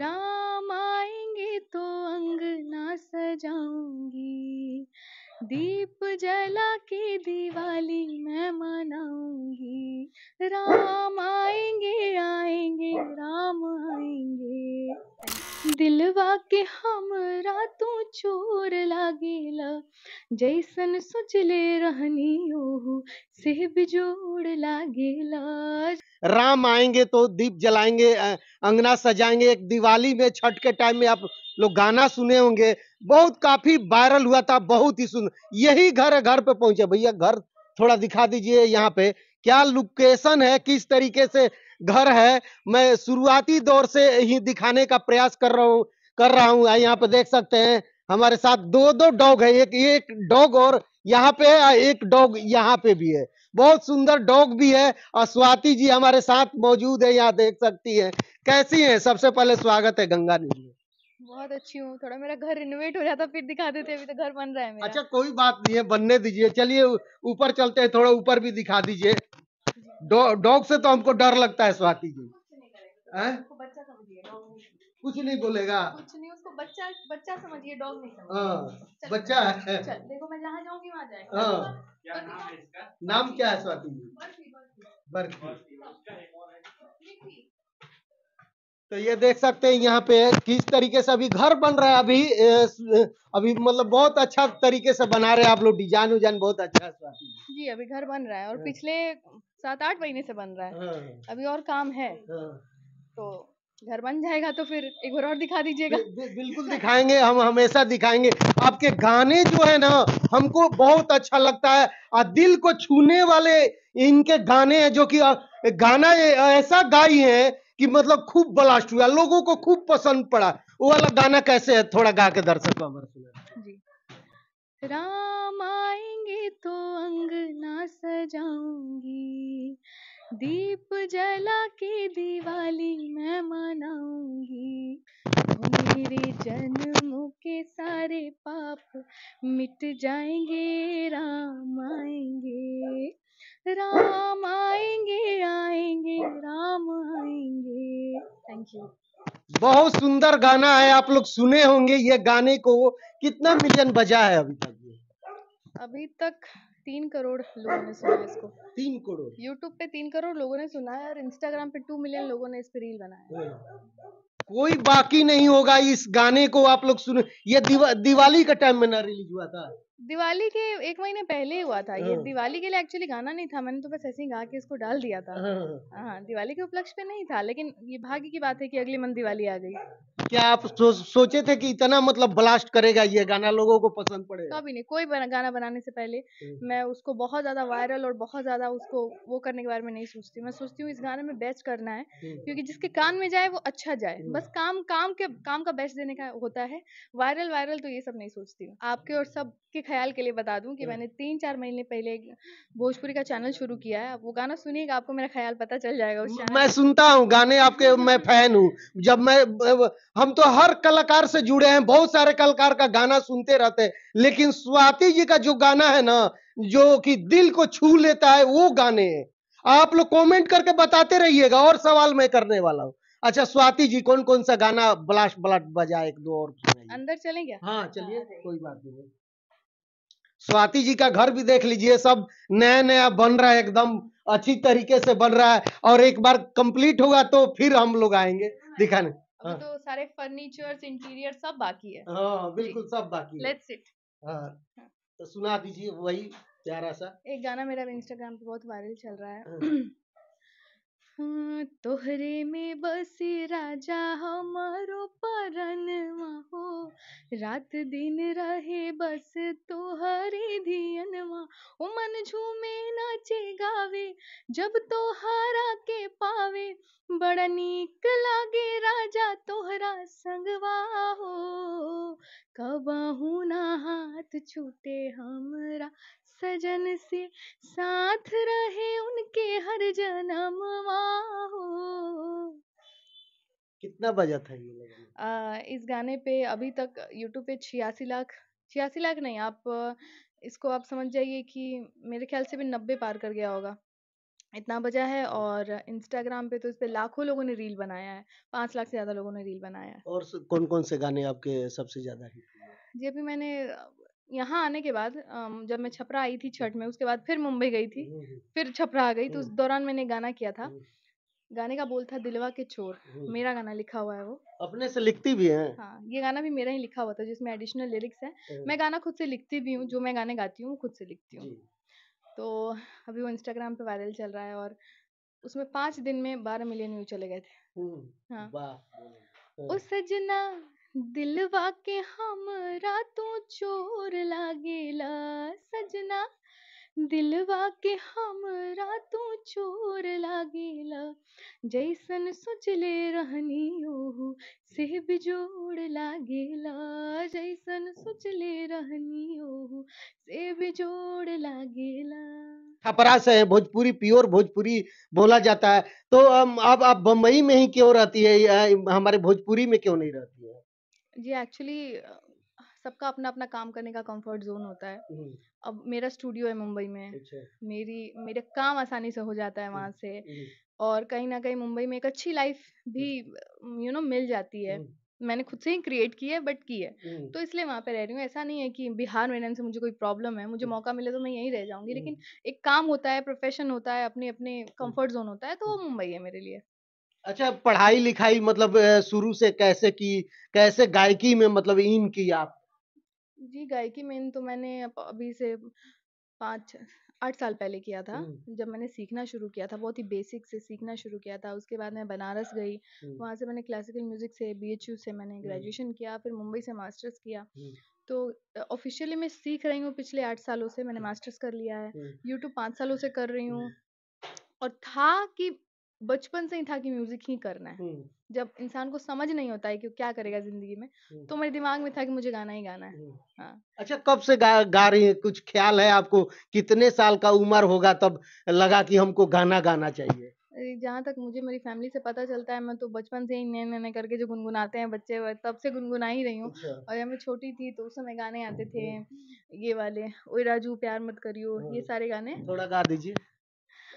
राम आएंगे तो अंगना सजाऊंगी दीप जला के दिवाली मैं मनाऊंगी राम आएंगे आएंगे राम आएंगे दिलवा के हमरा तू चोर लागेला जैसन सुचले रहनी ओहू से भी जोड़ लागेला राम आएंगे तो दीप जलाएंगे अंगना सजाएंगे एक दिवाली में छठ के टाइम में आप लोग गाना सुने होंगे बहुत काफी वायरल हुआ था बहुत ही सुन यही घर घर पे पहुंचे भैया घर थोड़ा दिखा दीजिए यहाँ पे क्या लोकेशन है किस तरीके से घर है मैं शुरुआती दौर से ही दिखाने का प्रयास कर रहा हूँ कर रहा हूँ यहाँ पे देख सकते हैं हमारे साथ दो दो डॉग है एक एक डॉग और यहाँ पे है एक डॉग यहाँ पे भी है बहुत सुंदर डॉग भी है और स्वाति जी हमारे साथ मौजूद है यहाँ देख सकती है कैसी है सबसे पहले स्वागत है गंगा निधि बहुत अच्छी हूँ थोड़ा मेरा घर रिनोवेट हो जाता फिर दिखा देते अभी तो घर बन रहा है मेरा। अच्छा कोई बात नहीं है बनने दीजिए चलिए ऊपर चलते हैं थोड़ा ऊपर भी दिखा दीजिए डॉग से तो हमको डर लगता है स्वाति जी कुछ नहीं बोलेगा कुछ नहीं उसको बच्चा बच्चा समझिए डॉग नहीं समझ हाँ, बच्चा है चल देखो मैं जहाँ जाऊंगी वहाँ जाएगा हाँ। क्या नाम है इसका नाम क्या है स्वाति जी बर्फी तो ये देख सकते हैं यहाँ पे किस तरीके से अभी घर बन रहा है अभी अभी मतलब बहुत अच्छा तरीके से बना रहे हैं आप लोग डिजाइन उजान बहुत अच्छा है जी अभी घर बन रहा है और हाँ। पिछले सात आठ महीने से बन रहा है अभी और काम है तो घर बन जाएगा तो फिर एक बार और दिखा दीजिएगा बिल्कुल दिखाएंगे हम हमेशा दिखाएंगे आपके गाने जो है ना हमको बहुत अच्छा लगता है और दिल को छूने वाले इनके गाने हैं जो कि गाना ऐसा गाई है कि मतलब खूब ब्लास्ट हुआ लोगों को खूब पसंद पड़ा वो वाला गाना कैसे है थोड़ा गा के दर्शक राम आएंगे तो अंग ना सजाऊंगी दीप जला के मिट जाएंगे राम आएंगे राम आएंगे आएंगे राम आएंगे थैंक यू बहुत सुंदर गाना है आप लोग सुने होंगे ये गाने को कितना मिलियन बजा है अभी तक ये अभी तक तीन करोड़ लोगों ने सुना इसको तीन करोड़ यूट्यूब पे तीन करोड़ लोगों ने सुना है और इंस्टाग्राम पे टू मिलियन लोगों ने इस पे रील बनाया कोई बाकी नहीं होगा इस गाने को आप लोग सुन ये दिवा, दिवाली का टाइम में ना रिलीज हुआ था दिवाली के एक महीने पहले हुआ था ये हाँ। दिवाली के लिए एक्चुअली गाना नहीं था मैंने तो बस ऐसे ही गा के इसको डाल दिया था हाँ।, हाँ दिवाली के उपलक्ष्य पे नहीं था लेकिन ये भाग्य की बात है कि अगले मंथ दिवाली आ गई क्या आप सो, सोचे थे कि इतना मतलब ब्लास्ट करेगा ये गाना लोगों को पसंद पड़ेगा कभी नहीं कोई बना, गाना बनाने से पहले हाँ। मैं उसको बहुत ज्यादा वायरल और बहुत ज्यादा उसको वो करने के बारे में नहीं सोचती मैं सोचती हूँ इस गाने में बेस्ट करना है क्योंकि जिसके कान में जाए वो अच्छा जाए बस काम काम के काम का बेस्ट देने का होता है वायरल वायरल तो ये सब नहीं सोचती हूँ आपके और सबके ख्याल के लिए बता दूं कि हम्म। मैंने तीन चार महीने पहले भोजपुरी का चैनल शुरू किया है वो गाना सुनिएगा आपको मेरा ख्याल पता चल जाएगा उस मैं सुनता हूँ गाने आपके मैं फैन हूँ जब मैं हम तो हर कलाकार से जुड़े हैं बहुत सारे कलाकार का गाना सुनते रहते हैं लेकिन स्वाति जी का जो गाना है ना जो कि दिल को छू लेता है वो गाने आप लोग कमेंट करके बताते रहिएगा और सवाल मैं करने वाला हूँ अच्छा स्वाति जी कौन कौन सा गाना ब्लास्ट ब्लास्ट बजा एक दो और अंदर चलेंगे हाँ चलिए हाँ, कोई बात नहीं स्वाति जी का घर भी देख लीजिए सब नया नया बन रहा है एकदम अच्छी तरीके से बन रहा है और एक बार कंप्लीट होगा तो फिर हम लोग आएंगे हाँ। दिखाने हाँ। तो सारे फर्नीचर इंटीरियर सब बाकी है हाँ बिल्कुल सब बाकी लेट्स इट हाँ।, हाँ तो सुना दीजिए वही प्यारा सा एक गाना मेरा इंस्टाग्राम पे बहुत वायरल चल रहा है हाँ। हाँ, तोहरे में बसी राजा हमारो परनवा हो रात दिन रहे बस तोहरे धियनवा ओ मन झूमे नाचे गावे जब तोहरा के पावे बड़ा नीक लागे राजा तोहरा संगवा हो कबहू ना हाथ छूटे हमरा सजन से साथ रहे उनके हर जन्म हो कितना बजा था ये आ, इस गाने पे अभी तक YouTube पे छियासी लाख छियासी लाख नहीं आप इसको आप समझ जाइए कि मेरे ख्याल से भी नब्बे पार कर गया होगा इतना बजा है अच्छा। और इंस्टाग्राम पे तो इस पे लाखों लोगों ने रील बनाया है पांच लाख से ज़्यादा लोगों ने रील बनाया है और कौन कौन से गाने आपके सबसे ज़्यादा हिट जी अभी मैंने यहाँ आने के बाद जब मैं छपरा आई थी हाँ। छठ में उसके बाद फिर मुंबई गई थी फिर छपरा आ गई तो उस दौरान मैंने गाना किया था गाने का बोल था दिलवा के चोर मेरा गाना लिखा हुआ है वो अपने से लिखती भी है हाँ ये गाना भी मेरा ही लिखा हुआ था जिसमें एडिशनल लिरिक्स है मैं गाना खुद से लिखती भी हूँ जो मैं गाने गाती हूँ वो खुद से लिखती हूँ तो अभी वो इंस्टाग्राम पे वायरल चल रहा है और उसमें पाँच दिन में बारह मिलियन व्यू चले गए थे हाँ उस हाँ। सजना दिलवा के हमरा तू चोर लागेला सजना दिलवा के हमरा तू चोर लागेला जैसन सोचले रहनी ओहू से बिजोड़ लागेला जैसन सोचले रहनी ओहू से बिजोड़ लागेला छपरा से है भोजपुरी प्योर भोजपुरी बोला जाता है तो अब आप, आप बम्बई में ही क्यों रहती है हमारे भोजपुरी में क्यों नहीं रहती है जी एक्चुअली सबका अपना अपना काम करने का कंफर्ट जोन होता है अब मेरा स्टूडियो है मुंबई में अच्छा। मेरी मेरे काम आसानी से हो जाता है वहाँ से और कहीं ना कहीं मुंबई में एक अच्छी लाइफ भी यू यू नो मिल जाती है मैंने खुद से ही क्रिएट की है बट की है तो इसलिए वहाँ पे रह रही हूँ ऐसा नहीं है कि बिहार में रहने से मुझे कोई प्रॉब्लम है मुझे मौका मिले तो मैं यहीं रह जाऊंगी लेकिन एक काम होता है प्रोफेशन होता है अपने अपने कंफर्ट जोन होता है तो वो मुंबई है मेरे लिए अच्छा पढ़ाई लिखाई मतलब शुरू से कैसे की कैसे गायकी में मतलब इन की आप जी, गायकी में इन तो मैंने अभी से पाँच आठ साल पहले किया था, जब मैंने सीखना शुरू किया था, बहुत ही बेसिक से सीखना शुरू किया था, उसके बाद मैं बनारस गई, वहाँ से मैंने क्लासिकल म्यूज़िक से बीएचयू से मैंने ग्रेजुएशन किया, फिर मुंबई से मास्टर्स किया। तो ऑफ़िशियली मैं सीख रही हूँ पिछले आठ सालों से, मैंने मास्टर्स कर लिया है, यूट्यूब पाँच सालों से कर रही हूँ और था कि बचपन से ही था कि म्यूजिक ही करना है जब इंसान को समझ नहीं होता है कि क्या करेगा जिंदगी में तो मेरे दिमाग में था कि मुझे गाना ही गाना है हाँ। अच्छा कब से गा, गा रही है कुछ ख्याल है आपको कितने साल का उम्र होगा तब लगा कि हमको गाना गाना चाहिए जहाँ तक मुझे मेरी फैमिली से पता चलता है मैं तो बचपन से ही नए नए करके जो गुनगुनाते हैं बच्चे तब से गुनगुना ही रही हूँ अच्छा। और जब मैं छोटी थी तो उस समय गाने आते थे ये वाले ओ राजू प्यार मत करियो ये हाँ। सारे गाने थोड़ा गा दीजिए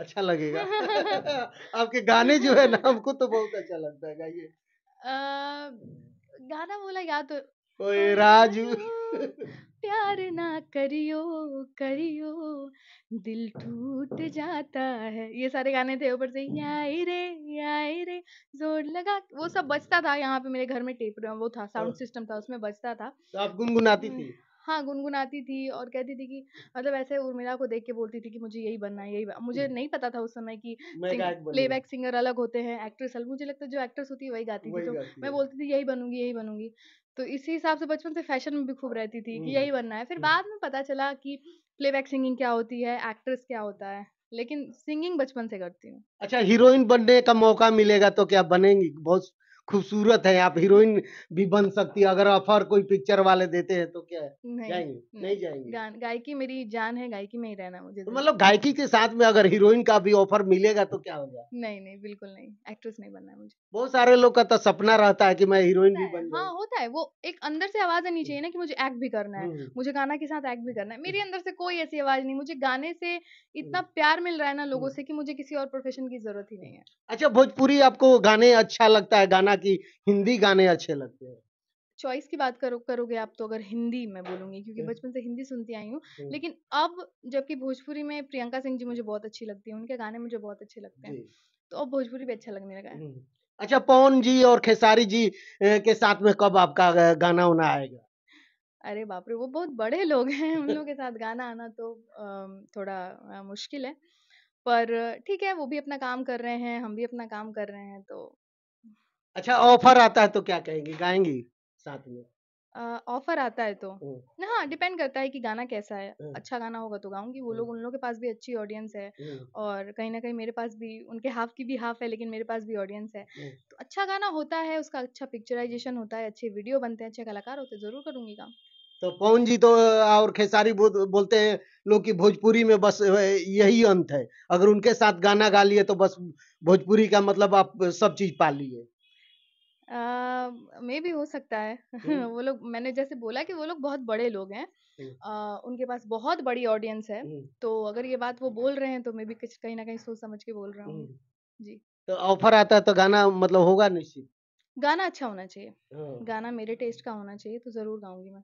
अच्छा लगेगा आपके गाने जो है ना हमको तो बहुत अच्छा लगता है गाइए गाना बोला याद तो ओए राजू प्यार ना करियो करियो दिल टूट जाता है ये सारे गाने थे ऊपर से आई रे आई रे जोर लगा वो सब बजता था यहाँ पे मेरे घर में टेप वो था साउंड सिस्टम था उसमें बजता था तो आप गुनगुनाती हम्म। थी हाँ गुनगुनाती थी और कहती थी कि मतलब ऐसे उर्मिला को देख के बोलती थी कि मुझे यही बनना है यही बनना। मुझे नहीं पता था उस समय कि प्ले बैक सिंगर अलग होते हैं एक्ट्रेस अलग मुझे लगता है जो एक्ट्रेस होती है वही गाती थी तो मैं बोलती थी यही बनूंगी यही बनूंगी तो इसी हिसाब से बचपन से फैशन में भी खूब रहती थी कि यही बनना है फिर बाद में पता चला कि प्लेबैक सिंगिंग क्या होती है एक्ट्रेस क्या होता है लेकिन सिंगिंग बचपन से करती हूँ अच्छा हीरोइन बनने का मौका मिलेगा तो क्या बनेंगी बहुत खूबसूरत है आप हीरोइन भी बन सकती है अगर ऑफर कोई पिक्चर वाले देते हैं तो क्या है नहीं, जाएंगे नहीं, नहीं जाएंगे गायकी मेरी जान है गायकी में ही रहना मुझे तो, तो मतलब गायकी के साथ में अगर हीरोइन का भी ऑफर मिलेगा तो क्या होगा नहीं नहीं बिल्कुल नहीं एक्ट्रेस नहीं बनना है मुझे बहुत सारे लोग का तो सपना रहता है की मैं हीरोइन भी बन हाँ होता है वो एक अंदर से आवाज आनी चाहिए ना की मुझे एक्ट भी करना है हम्म। मुझे गाना के साथ एक्ट भी करना है मेरे हम्म। अंदर से कोई ऐसी आवाज नहीं मुझे गाने से इतना हम्म। प्यार मिल रहा है ना लोगों से की मुझे किसी और प्रोफेशन की जरूरत ही नहीं है अच्छा भोजपुरी आपको गाने अच्छा लगता है गाना कि हिंदी गाने अच्छे लगते हैं चॉइस की बात करो करोगे आप तो अगर हिंदी मैं बोलूंगी क्योंकि हम्म। बचपन से हिंदी सुनती आई हूँ हम्म। लेकिन अब जबकि भोजपुरी में प्रियंका सिंह जी मुझे बहुत अच्छी लगती है उनके गाने मुझे बहुत अच्छे लगते हैं तो अब भोजपुरी भी अच्छा लगने लगा है हम्म। अच्छा पवन जी और खेसारी जी के साथ में कब आपका गाना होना आएगा अरे बाप रे वो बहुत बड़े लोग हैं उन लोगों के साथ गाना आना तो थोड़ा मुश्किल है पर ठीक है वो भी अपना काम कर रहे हैं हम भी अपना काम कर रहे हैं तो अच्छा ऑफर आता है तो क्या कहेंगी गाएंगी साथ में ऑफर आता है तो ना हाँ डिपेंड करता है कि गाना कैसा है अच्छा गाना होगा तो गाऊंगी वो लोग उन लोगों के पास भी अच्छी ऑडियंस है और कहीं ना कहीं मेरे पास भी उनके हाफ की भी हाफ है लेकिन मेरे पास भी ऑडियंस है तो अच्छा गाना होता है उसका अच्छा पिक्चराइजेशन होता है अच्छे वीडियो बनते हैं अच्छे कलाकार होते हैं जरूर करूंगी काम तो पवन जी तो और खेसारी बोलते हैं लोग की भोजपुरी में बस यही अंत है अगर उनके साथ गाना गा लिए तो बस भोजपुरी का मतलब आप सब चीज पा लिए मे भी हो सकता है हम्म। वो लोग मैंने जैसे बोला कि वो लोग बहुत बड़े लोग हैं हुँ। हम्म। उनके पास बहुत बड़ी ऑडियंस है, हम्म। तो अगर ये बात वो बोल रहे हैं तो भी कुछ कहीं ना कहीं सोच समझ के बोल रहा हूँ। जी। तो ऑफर आता है तो गाना मतलब होगा निश्चित? गाना अच्छा होना चाहिए। हाँ। गाना मेरे टेस्ट का होना चाहिए, तो ज़रूर गाऊंगी मैं।